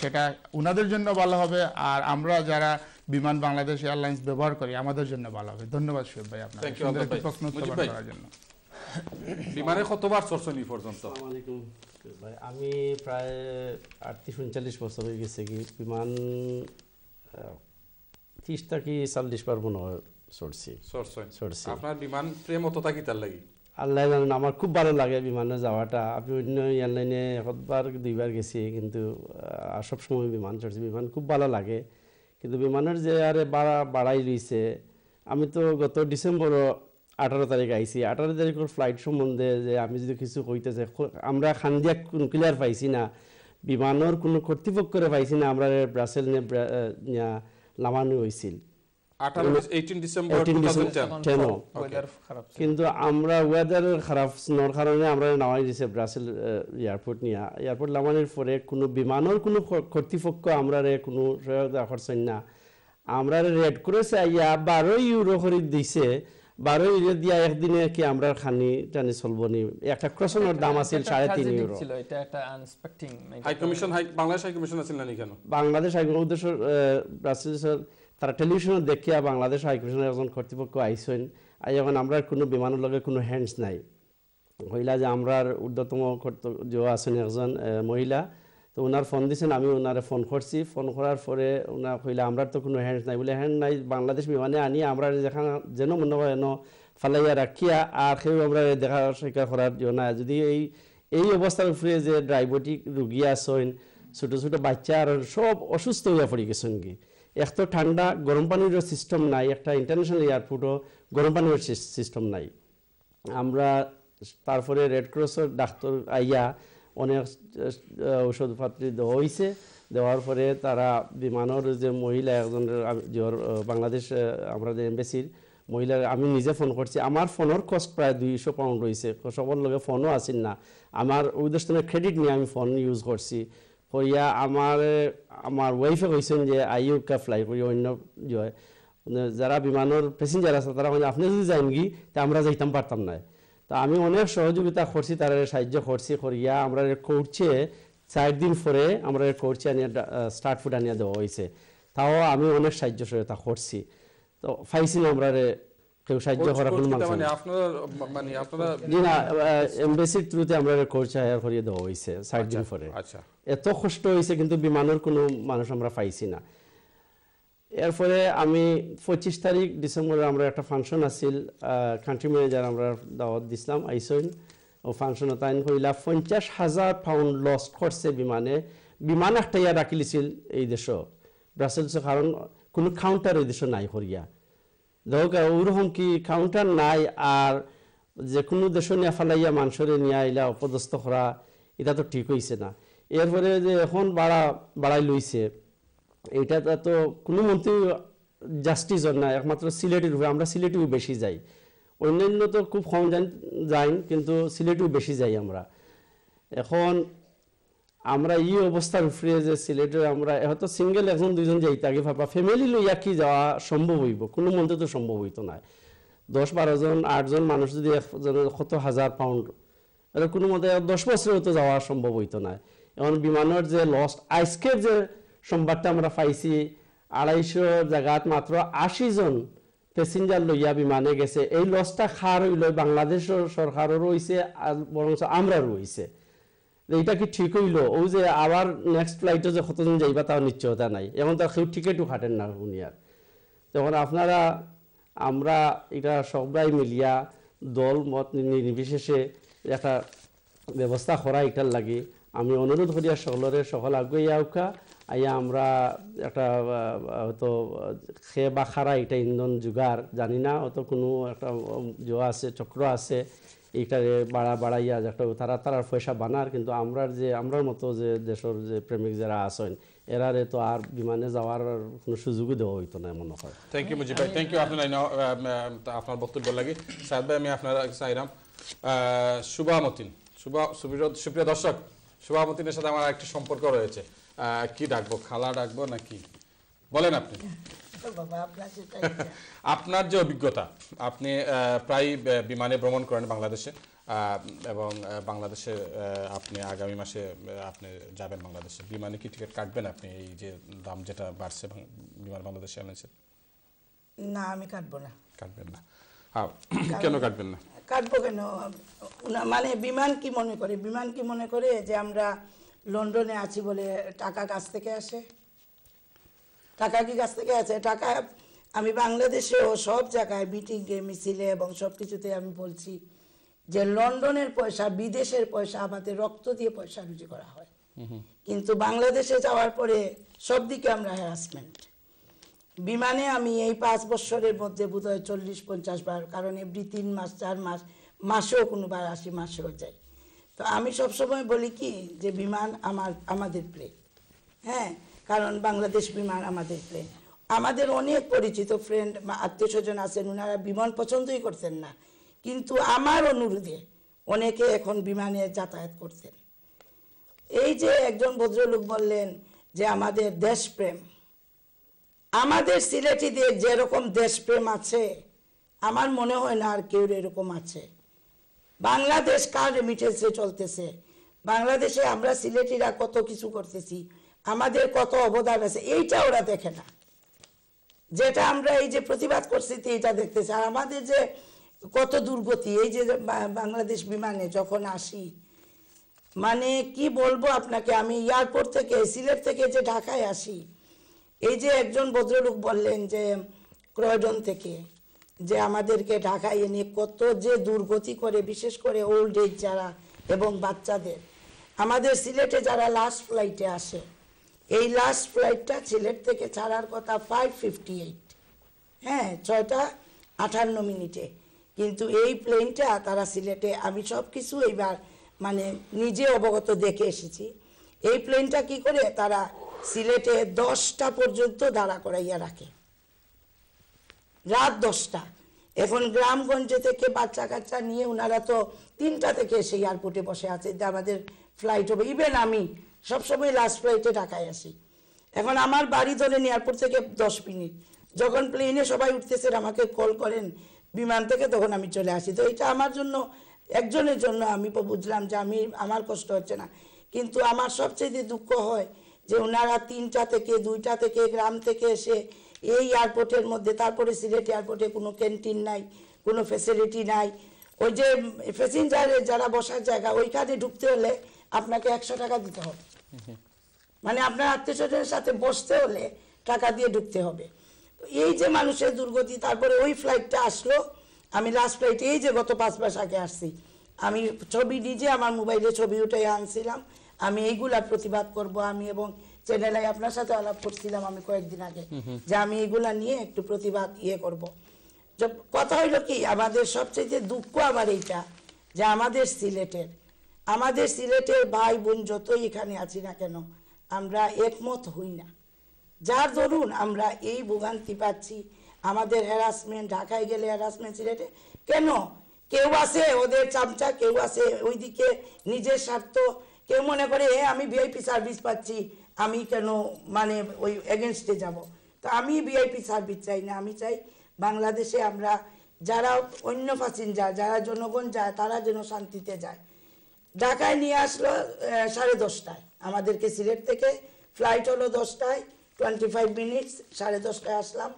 সেটা ওনাদের জন্য ভালো হবে আর আমরা যারা বিমান বাংলাদেশ এয়ারলাইন্স ব্যবহার করি আমাদের জন্য ভালো হবে ধন্যবাদ শুভ ভাই আপনার করার জন্য বিমানে কতবার চড়ছেন পর্যন্ত ভাই আমি প্রায় আটত্রিশ উনচল্লিশ বছর হয়ে গেছে কি বিমান ত্রিশটা কি চাল্লিশ পার্বণ চড়ছি চড়ছি আপনার বিমান প্রেম অত থাকি তার লাগি আল্লাহ জানেন আমার খুব ভালো লাগে বিমানে যাওয়াটা আমি অন্য এয়ারলাইনে একবার দুইবার গেছি কিন্তু সবসময় বিমান চড়ছি বিমান খুব ভালো লাগে কিন্তু বিমানের যে আরে বাড়া বাড়াই রয়েছে আমি তো গত ডিসেম্বর আঠারো তারিখ আইছি আঠারো তারিখের ফ্লাইট সম্বন্ধে যে আমি যদি কিছু কইতেছে আমরা খান্দিয়া কোন ক্লিয়ার পাইছি না বিমানের কোনো কর্তৃপক্ষরে পাইছি না আমরা ব্রাসেল নিয়ে লামানি হয়েছিল কিন্তু আমরা ওয়েদারের খারাপ স্নোর কারণে আমরা নামাই দিছে ব্রাসেল এয়ারপোর্ট নিয়ে এয়ারপোর্ট নামানোর পরে কোনো বিমানের কোনো কর্তৃপক্ষ আমরা কোনো সহায়তা করছেন না আমরা রেড করেছে আইয়া বারো ইউরো করে দিছে বারো ইউরো দিয়া একদিনে কি আমরা খানি টানি চলবো নি একটা ক্রসনের দাম আছে সাড়ে তিন ইউরো বাংলাদেশ হাই আছে না কেন বাংলাদেশ হাই কমিশন ব্রাসেলসের তারা টেলিভিশনে দেখিয়া বাংলাদেশ হাইকমিশনের একজন কর্তৃপক্ষ আইসেন যখন আমরা কোনো বিমানের লগে কোনো হ্যান্ডস নাই হইলা যে আমরার ঊর্ধ্বতম কর্তব্য আছেন একজন মহিলা তো ওনার ফোন দিয়েছেন আমি ওনারে ফোন করছি ফোন করার পরে ওনার কইলা আমরার তো কোনো হ্যান্ডস নাই বলে হ্যান্ড নাই বাংলাদেশ বিমানে আনি আমরা যেখান যেন মনে হয় এন ফালাইয়া রাখিয়া আর সেই আমরা দেখা শিক্ষা করার জন্য যদি এই এই অবস্থার উপরে যে ড্রাইবটিক রুগী আসেন ছোটো ছোটো বাচ্চা আর সব অসুস্থ হইয়া পড়ি গেছেন গিয়ে এক তো ঠান্ডা গরম পানির সিস্টেম নাই একটা ইন্টারন্যাশনাল এয়ারপোর্টও গরম পানির সিস্টেম নাই আমরা তারপরে রেড ক্রসের ডাক্তার আইয়া অনেক ঔষধপত্র দেওয়া হয়েছে দেওয়ার পরে তারা বিমানের যে মহিলা একজন বাংলাদেশ আমরা যে এম্বাসির মহিলার আমি নিজে ফোন করছি আমার ফোনের কস্ট প্রায় দুইশো পাউন্ড রয়েছে সবার লগে ফোনও আসেন না আমার উদ্দেশ্য ক্রেডিট নিয়ে আমি ফোন ইউজ করছি করিয়া আমার আমার ওয়াইফে কইছেন যে আইউকা ফ্লাই করি অন্য হয় ইয়ে, যারা বিমানের প্যাসেঞ্জার আছে তারা আপনি যদি যাইন গি তা আমরা যাইতাম পারতাম না তা আমি অনেক সহযোগিতা করছি তারা সাহায্য করছি করিয়া আমরা করছে চার দিন পরে আমরা করছি আনিয়া স্টার্ট ফুড আনিয়া দেওয়া হয়েছে তাও আমি অনেক সাহায্য সহায়তা করছি তো পাইছি আমরা কেউ সাহায্য করার কোনো মানে, মানে আপনারা এমবেসির থ্রুতে আমরা কোর্স হায়ার করিয়ে দেওয়া হয়েছে সাত আচ্ছা, আচ্ছা। এত কষ্ট হয়েছে কিন্তু বিমানের কোনো মানুষ আমরা পাইছি না আমি পঁচিশ তারিখ ডিসেম্বরে আমরা একটা ফাংশন আছিল কান্ট্রি ম্যানেজার আমরা দাওয়াত দিছিলাম আইসইন ও তাইন করিলা পঞ্চাশ হাজার পাউন্ড লস করছে বিমানে বিমান একটা ইয়া রাখিলিছিল এই দেশ ব্রাসেলসে কারণ কোনো কাউন্টার এই দেশ নাই করিয়া ধরক ওরকম কি কাউন্টার নাই আর যে কোনো দেশ নিয়ে ফেলাইয়া মানুষের নিয়ে আইলা অপদস্থ করা এটা তো ঠিক হয়েছে না এরপরে যে এখন বাড়া বাড়াই লইছে এটা তো কোনো মন্ত্রী জাস্টিসর না একমাত্র সিলেটের উপরে আমরা সিলেটিও বেশি যাই অন্যান্য তো খুব কম যাই কিন্তু সিলেটিও বেশি যাই আমরা এখন আমরা ই অবস্থার উপরে যে সিলেটে আমরা হয়তো সিঙ্গেল একজন দুইজন যাই আগে ভাবা ফ্যামিলি লইয়া কি যাওয়া সম্ভব হইব কোনো মন্ত্রে তো সম্ভব হইত না দশ বারোজন আটজন মানুষ যদি একজনের কত হাজার পাউন্ড এটা কোনো মতে দশ বছরেও তো যাওয়া সম্ভব হইত না এখন বিমানের যে লস আজকের যে সোমবারটা আমরা পাইছি আড়াইশো জায়গাত মাত্র আশি জন প্যাসেঞ্জার লইয়া বিমানে গেছে এই লসটা খার হইল বাংলাদেশ সরকারও রয়েছে বরঞ্চ আমরা রয়েছে এইটা কি ঠিক হইল ও যে আবার নেক্সট ফ্লাইটে যে কতজন যাইবা তাও নিশ্চয়তা নাই এখন তো কেউ টিকিটও খাটেন না উনি আর তখন আপনারা আমরা এটা সবাই মিলিয়া দল মত নির্বিশেষে একটা ব্যবস্থা করা এটার লাগে আমি অনুরোধ করিয়া সকলের সকল আগুয়া উকা আইয়া আমরা একটা হয়তো খে বা খারা এটা ইন্ধন জোগাড় জানি না হয়তো কোনো একটা জোয়া আছে চক্র আছে এইটারে বাড়া বাড়াইয়া যেটা তারা তারা পয়সা বানার কিন্তু আমরা যে আমরার মতো যে দেশের যে প্রেমিক যারা আছেন এরা তো আর বিমানে যাওয়ার কোনো সুযোগই দেওয়া হইতো না মনে হয় থ্যাংক ইউ মুজিব ভাই থ্যাংক ইউ আপনার আপনার বক্তব্য লাগে সাহেব ভাই আমি আপনার সাইরাম শুভামতিন শুভা সুপ্রিয় দর্শক শুভামতিনের সাথে আমার একটা সম্পর্ক রয়েছে কি ডাকবো খালা ডাকবো নাকি বলেন আপনি আপনার যে অভিজ্ঞতা আপনি প্রায় বিমানে ভ্রমণ করেন বাংলাদেশে এবং বাংলাদেশে আপনি আগামী মাসে আপনি যাবেন বাংলাদেশে বিমানে কি টিকিট কাটবেন আপনি এই যে দাম যেটা বাড়ছে বিমান বাংলাদেশে এনেছে না আমি কাটবো না কাটবেন না কেন কাটবেন না কাটবো কেন মানে বিমান কি মনে করে বিমান কি মনে করে যে আমরা লন্ডনে আছি বলে টাকা কাছ থেকে আসে টাকা কি কাছ থেকে আছে টাকা আমি বাংলাদেশেও সব জায়গায় মিটিংয়ে মিছিলে এবং সব কিছুতে আমি বলছি যে লন্ডনের পয়সা বিদেশের পয়সা আমাদের রক্ত দিয়ে পয়সা রুজি করা হয় কিন্তু বাংলাদেশে যাওয়ার পরে সব দিকে আমরা হ্যারাসমেন্ট বিমানে আমি এই পাঁচ বছরের মধ্যে বোধ হয় চল্লিশ পঞ্চাশ বার কারণ এভরি তিন মাস চার মাস মাসেও কোনো বার আসি মাসেও যাই তো আমি সবসময় বলি কি যে বিমান আমার আমাদের প্লেট হ্যাঁ কারণ বাংলাদেশ বিমান আমাদের প্লেন আমাদের অনেক পরিচিত ফ্রেন্ড আত্মীয় স্বজন আছেন ওনারা বিমান পছন্দই করতেন না কিন্তু আমার অনুরোধে অনেকে এখন বিমানে যাতায়াত করতেন এই যে একজন ভদ্রলোক বললেন যে আমাদের দেশপ্রেম আমাদের সিলেটিদের যেরকম দেশপ্রেম আছে আমার মনে হয় না আর কেউ এরকম আছে বাংলাদেশ কার রেমিটেন্সে চলতেছে বাংলাদেশে আমরা সিলেটিরা কত কিছু করতেছি আমাদের কত অবদান আছে এইটা ওরা দেখে না যেটা আমরা এই যে প্রতিবাদ করছি এইটা দেখতেছি আর আমাদের যে কত দুর্গতি এই যে বাংলাদেশ বিমানে যখন আসি মানে কি বলবো আপনাকে আমি এয়ারপোর্ট থেকে সিলেট থেকে যে ঢাকায় আসি এই যে একজন ভদ্রলোক বললেন যে ক্রয়ডন থেকে যে আমাদেরকে ঢাকায় এনে কত যে দুর্গতি করে বিশেষ করে ওল্ড এজ যারা এবং বাচ্চাদের আমাদের সিলেটে যারা লাস্ট ফ্লাইটে আসে এই লাস্ট ফ্লাইটটা সিলেট থেকে ছাড়ার কথা ফাইভ ফিফটি এইট হ্যাঁ ছয়টা আঠান্ন মিনিটে কিন্তু এই প্লেনটা তারা সিলেটে আমি সব কিছু এইবার মানে নিজে অবগত দেখে এসেছি এই প্লেনটা কি করে তারা সিলেটে দশটা পর্যন্ত দাঁড়া করাইয়া রাখে রাত দশটা এখন গ্রামগঞ্জে থেকে বাচ্চা কাচ্চা নিয়ে ওনারা তো তিনটা থেকে এসে এয়ারপোর্টে বসে আছে যে আমাদের ফ্লাইট হবে ইভেন আমি সবসময় লাস্ট ফ্লাইটে ঢাকায় আসি এখন আমার বাড়ি ধরেন এয়ারপোর্ট থেকে দশ মিনিট যখন প্লেনে সবাই উঠতেছেন আমাকে কল করেন বিমান থেকে তখন আমি চলে আসি তো এটা আমার জন্য একজনের জন্য আমি বুঝলাম যে আমি আমার কষ্ট হচ্ছে না কিন্তু আমার সবচেয়ে দুঃখ হয় যে ওনারা তিনটা থেকে দুইটা থেকে গ্রাম থেকে এসে এই এয়ারপোর্টের মধ্যে তারপরে সিলেট এয়ারপোর্টে কোনো ক্যান্টিন নাই কোনো ফেসিলিটি নাই ওই যে প্যাসেঞ্জারের যারা বসার জায়গা ওইখানে ঢুকতে হলে আপনাকে একশো টাকা দিতে হবে মানে আপনার আত্মীয় স্বজনের সাথে বসতে হলে টাকা দিয়ে ঢুকতে হবে এই যে মানুষের দুর্গতি তারপরে ওই ফ্লাইটটা আসলো আমি লাস্ট ফ্লাইটে এই যে গত পাঁচ মাস আগে আসছি আমি ছবি নিজে আমার মোবাইলে ছবি উঠে আনছিলাম আমি এইগুলা প্রতিবাদ করব আমি এবং চ্যানেলে আপনার সাথে আলাপ করছিলাম আমি কয়েকদিন আগে যে আমি এগুলা নিয়ে একটু প্রতিবাদ ইয়ে করব। কথা হইল কি আমাদের সবচেয়ে যে দুঃখ আমার এইটা যে আমাদের সিলেটের আমাদের সিলেটের ভাই বোন যতই এখানে আছি না কেন আমরা একমত হই না যার ধরুন আমরা এই ভোগান্তি পাচ্ছি আমাদের হ্যারাসমেন্ট ঢাকায় গেলে হ্যারাসমেন্ট সিলেটে কেন কেউ আছে ওদের চামচা কেউ আছে ওইদিকে নিজের স্বার্থ কেউ মনে করে হ্যাঁ আমি ভিআইপি সার্ভিস পাচ্ছি আমি কেন মানে ওই এগেনস্টে যাব। তো আমি ভিআইপি সার্ভিস চাই না আমি চাই বাংলাদেশে আমরা যারা অন্য প্যাসেঞ্জার যারা জনগণ যায় তারা যেন শান্তিতে যায় ঢাকায় নিয়ে আসলো সাড়ে দশটায় আমাদেরকে সিলেট থেকে ফ্লাইট হলো দশটায় টোয়েন্টি ফাইভ মিনিটস সাড়ে দশটায় আসলাম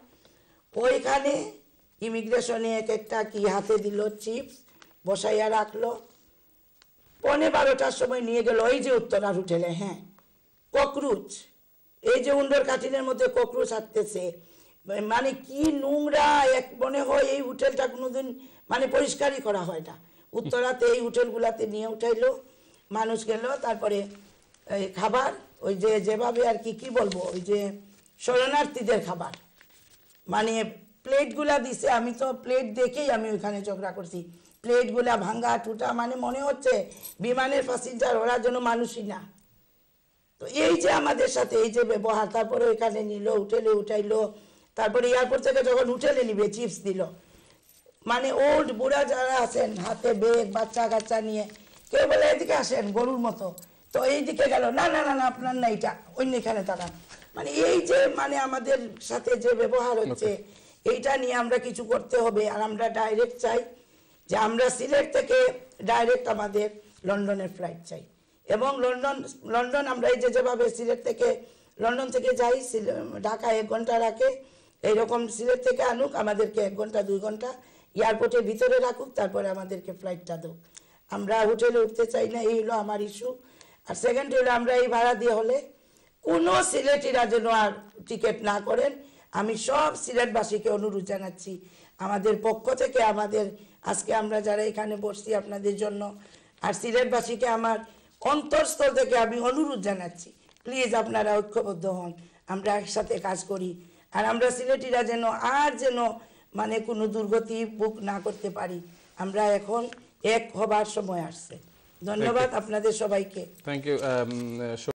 ওইখানে ইমিগ্রেশনে এক একটা কি হাতে দিল চিপস বসাইয়া রাখলো পনে বারোটার সময় নিয়ে গেল ওই যে উত্তরার হোটেলে হ্যাঁ ককরুচ এই যে হ্যাঁ, উন্ডর কাঠিনের মধ্যে ককরুচ হাঁটতেছে মানে কি নোংরা এক মনে হয় এই হোটেলটা কোনোদিন মানে পরিষ্কারই করা হয় না উত্তরাতে এই হোটেলগুলাতে নিয়ে উঠাইলো মানুষ গেল তারপরে খাবার ওই যে যেভাবে আর কি কি বলবো ওই যে শরণার্থীদের খাবার মানে প্লেটগুলা দিছে আমি তো প্লেট দেখেই আমি ওইখানে চকরা করছি প্লেটগুলা ভাঙ্গা টুটা মানে মনে হচ্ছে বিমানের প্যাসেঞ্জার ওরা যেন মানুষই না তো এই যে আমাদের সাথে এই যে ব্যবহার তারপরে ওইখানে নিল উঠেলে উঠাইলো তারপরে এয়ারপোর্ট থেকে যখন উঠেলে নিবে চিপস দিল মানে ওল্ড বুড়া যারা আছেন হাতে বেগ বাচ্চা কাচ্চা নিয়ে কেউ বলে এদিকে আসেন গরুর মতো তো এইদিকে গেল না না না না আপনার না অন্য এখানে তারা মানে এই যে মানে আমাদের সাথে যে ব্যবহার হচ্ছে এইটা নিয়ে আমরা কিছু করতে হবে আর আমরা ডাইরেক্ট চাই যে আমরা সিলেট থেকে ডাইরেক্ট আমাদের লন্ডনের ফ্লাইট চাই এবং লন্ডন লন্ডন আমরা এই যে যেভাবে সিলেট থেকে লন্ডন থেকে যাই ঢাকা এক ঘন্টা রাখে এইরকম সিলেট থেকে আনুক আমাদেরকে এক ঘন্টা দুই ঘন্টা এয়ারপোর্টের ভিতরে রাখুক তারপরে আমাদেরকে ফ্লাইটটা দেব আমরা হোটেলে উঠতে চাই না এই হলো আমার ইস্যু আর সেকেন্ড হলো আমরা এই ভাড়া দিয়ে হলে কোনো সিলেটিরা যেন আর টিকিট না করেন আমি সব সিলেটবাসীকে অনুরোধ জানাচ্ছি আমাদের পক্ষ থেকে আমাদের আজকে আমরা যারা এখানে বসছি আপনাদের জন্য আর সিলেটবাসীকে আমার অন্তরস্থল থেকে আমি অনুরোধ জানাচ্ছি প্লিজ আপনারা ঐক্যবদ্ধ হন আমরা একসাথে কাজ করি আর আমরা সিলেটিরা যেন আর যেন মানে কোনো দুর্গতি বুক না করতে পারি আমরা এখন এক হবার সময় আসছে ধন্যবাদ আপনাদের সবাইকে থ্যাংক ইউ